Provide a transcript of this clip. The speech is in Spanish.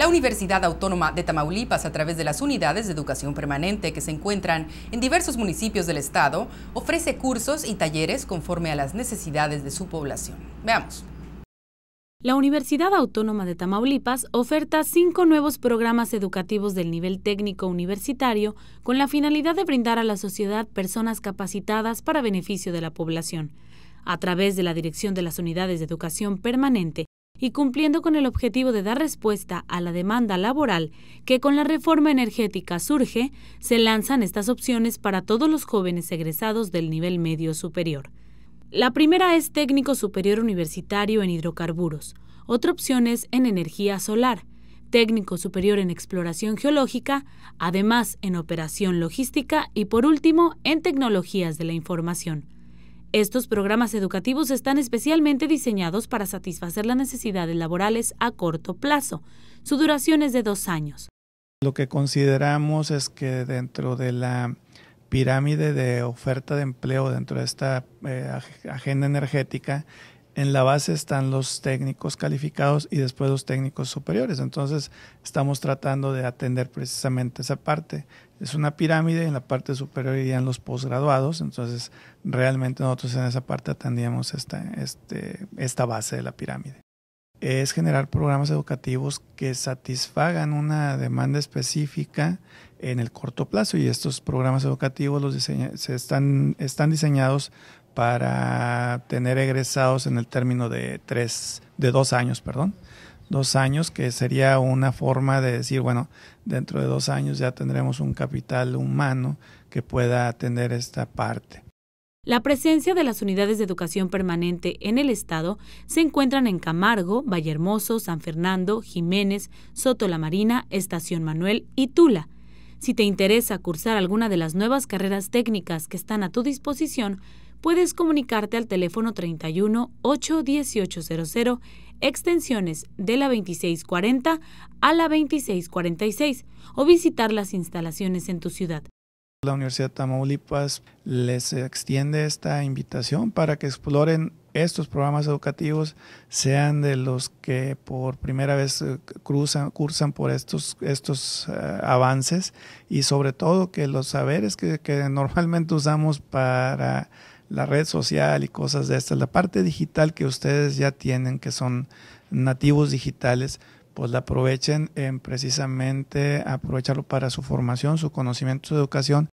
La Universidad Autónoma de Tamaulipas, a través de las unidades de educación permanente que se encuentran en diversos municipios del estado, ofrece cursos y talleres conforme a las necesidades de su población. Veamos. La Universidad Autónoma de Tamaulipas oferta cinco nuevos programas educativos del nivel técnico universitario con la finalidad de brindar a la sociedad personas capacitadas para beneficio de la población. A través de la Dirección de las Unidades de Educación Permanente, y cumpliendo con el objetivo de dar respuesta a la demanda laboral que con la reforma energética surge, se lanzan estas opciones para todos los jóvenes egresados del nivel medio superior. La primera es técnico superior universitario en hidrocarburos, otra opción es en energía solar, técnico superior en exploración geológica, además en operación logística y por último en tecnologías de la información. Estos programas educativos están especialmente diseñados para satisfacer las necesidades laborales a corto plazo. Su duración es de dos años. Lo que consideramos es que dentro de la pirámide de oferta de empleo, dentro de esta eh, agenda energética, en la base están los técnicos calificados y después los técnicos superiores. Entonces, estamos tratando de atender precisamente esa parte. Es una pirámide, en la parte superior irían los posgraduados, entonces realmente nosotros en esa parte atendíamos esta, este, esta base de la pirámide. Es generar programas educativos que satisfagan una demanda específica en el corto plazo y estos programas educativos los se están, están diseñados para tener egresados en el término de tres, de dos años, perdón, dos años, que sería una forma de decir, bueno, dentro de dos años ya tendremos un capital humano que pueda atender esta parte. La presencia de las unidades de educación permanente en el Estado se encuentran en Camargo, Vallehermoso, San Fernando, Jiménez, Soto La Marina, Estación Manuel y Tula. Si te interesa cursar alguna de las nuevas carreras técnicas que están a tu disposición, puedes comunicarte al teléfono 31 81800 extensiones de la 2640 a la 2646 o visitar las instalaciones en tu ciudad. La Universidad de Tamaulipas les extiende esta invitación para que exploren estos programas educativos, sean de los que por primera vez eh, cruzan, cursan por estos, estos eh, avances y sobre todo que los saberes que normalmente usamos para la red social y cosas de estas. La parte digital que ustedes ya tienen, que son nativos digitales, pues la aprovechen en precisamente aprovecharlo para su formación, su conocimiento, su educación